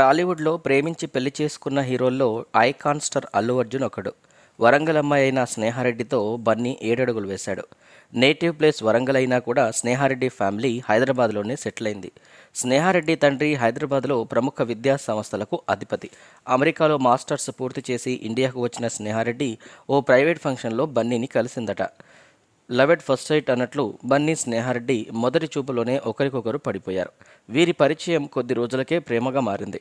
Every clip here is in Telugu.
టాలీవుడ్లో ప్రేమించి పెళ్లి చేసుకున్న హీరోల్లో ఐకాన్ స్టార్ అల్లు అర్జున్ ఒకడు వరంగల్ అమ్మాయి అయిన స్నేహారెడ్డితో బన్నీ ఏడడుగులు వేశాడు నేటివ్ ప్లేస్ వరంగల్ అయినా కూడా స్నేహారెడ్డి ఫ్యామిలీ హైదరాబాద్లోనే సెటిల్ అయింది స్నేహారెడ్డి తండ్రి హైదరాబాద్లో ప్రముఖ విద్యా సంస్థలకు అధిపతి అమెరికాలో మాస్టర్స్ పూర్తి చేసి ఇండియాకు వచ్చిన స్నేహారెడ్డి ఓ ప్రైవేట్ ఫంక్షన్లో బన్నీని కలిసిందట లవ్ ఎట్ ఫస్ట్ సైట్ అన్నట్లు బన్నీ స్నేహారెడ్డి మొదటి చూపులోనే ఒకరికొకరు పడిపోయారు వీరి పరిచయం కొద్ది రోజులకే ప్రేమగా మారింది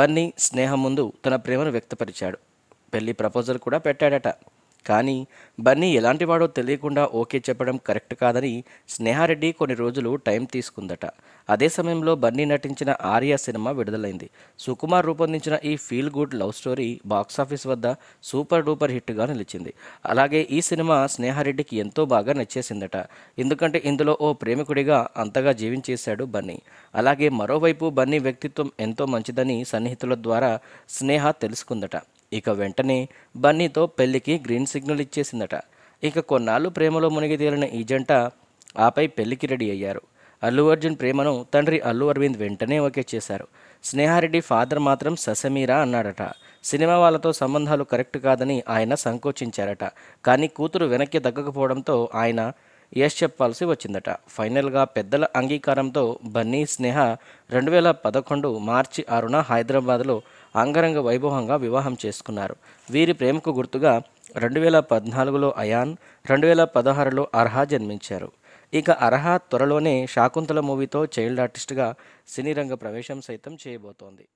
బన్నీ స్నేహం ముందు తన ప్రేమను వ్యక్తపరిచాడు పెళ్లి ప్రపోజల్ కూడా పెట్టాడట కానీ బన్నీ ఎలాంటివాడో తెలియకుండా ఓకే చెప్పడం కరెక్ట్ కాదని స్నేహారెడ్డి కొన్ని రోజులు టైం తీసుకుందట అదే సమయంలో బన్నీ నటించిన ఆర్య సినిమా విడుదలైంది సుకుమార్ రూపొందించిన ఈ feel good love story box office వద్ద సూపర్ డూపర్ హిట్గా నిలిచింది అలాగే ఈ సినిమా స్నేహారెడ్డికి ఎంతో బాగా నచ్చేసిందట ఎందుకంటే ఇందులో ఓ ప్రేమికుడిగా అంతగా జీవించేశాడు బన్నీ అలాగే మరోవైపు బన్నీ వ్యక్తిత్వం ఎంతో మంచిదని సన్నిహితుల ద్వారా స్నేహ తెలుసుకుందట ఇక వెంటనే బన్నీతో పెళ్లికి గ్రీన్ సిగ్నల్ ఇచ్చేసిందట ఇక కొన్నాళ్ళు ప్రేమలో మునిగి తేలిన ఈ జంట ఆపై పెళ్లికి రెడీ అయ్యారు అల్లు అర్జున్ ప్రేమను తండ్రి అల్లు అరవింద్ వెంటనే ఓకే చేశారు స్నేహారెడ్డి ఫాదర్ మాత్రం ససమీరా అన్నాడట సినిమా వాళ్ళతో సంబంధాలు కరెక్ట్ కాదని ఆయన సంకోచించారట కానీ కూతురు వెనక్కి తగ్గకపోవడంతో ఆయన యష్ చెప్పాల్సి వచ్చిందట ఫైనల్గా పెద్దల అంగీకారంతో బన్నీ స్నేహ రెండు వేల పదకొండు మార్చి ఆరున హైదరాబాద్లో అంగరంగ వైభవంగా వివాహం చేసుకున్నారు వీరి ప్రేమకు గుర్తుగా రెండు వేల పద్నాలుగులో అయాన్ రెండు వేల పదహారులో అర్హా జన్మించారు ఇక అర్హ త్వరలోనే శాకుంతల మూవీతో చైల్డ్ ఆర్టిస్ట్గా సినీరంగ ప్రవేశం సైతం చేయబోతోంది